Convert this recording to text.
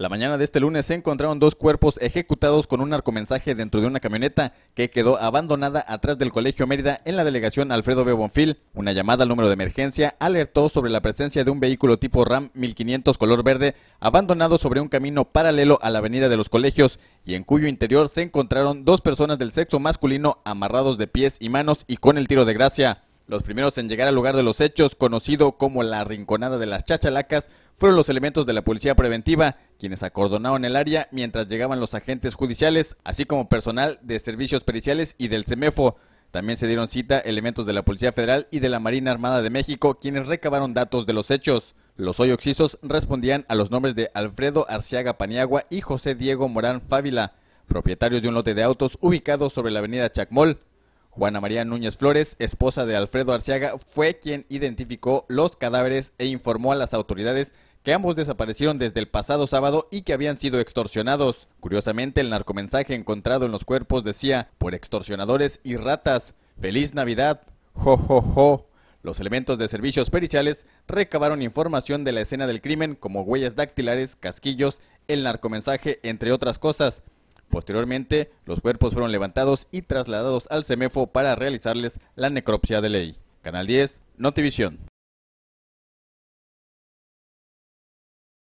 La mañana de este lunes se encontraron dos cuerpos ejecutados con un arcomensaje dentro de una camioneta que quedó abandonada atrás del Colegio Mérida en la delegación Alfredo B. Bonfil. Una llamada al número de emergencia alertó sobre la presencia de un vehículo tipo RAM 1500 color verde abandonado sobre un camino paralelo a la avenida de los colegios y en cuyo interior se encontraron dos personas del sexo masculino amarrados de pies y manos y con el tiro de gracia. Los primeros en llegar al lugar de los hechos, conocido como la Rinconada de las Chachalacas, fueron los elementos de la Policía Preventiva, quienes acordonaron el área mientras llegaban los agentes judiciales, así como personal de servicios periciales y del semefo. También se dieron cita elementos de la Policía Federal y de la Marina Armada de México, quienes recabaron datos de los hechos. Los hoy oxisos respondían a los nombres de Alfredo Arciaga Paniagua y José Diego Morán Fávila, propietarios de un lote de autos ubicado sobre la avenida Chacmol. Juana María Núñez Flores, esposa de Alfredo Arciaga, fue quien identificó los cadáveres e informó a las autoridades que ambos desaparecieron desde el pasado sábado y que habían sido extorsionados. Curiosamente, el narcomensaje encontrado en los cuerpos decía, por extorsionadores y ratas, feliz Navidad, jo, Los elementos de servicios periciales recabaron información de la escena del crimen como huellas dactilares, casquillos, el narcomensaje, entre otras cosas. Posteriormente, los cuerpos fueron levantados y trasladados al CEMEFO para realizarles la necropsia de ley. Canal 10, Notivision.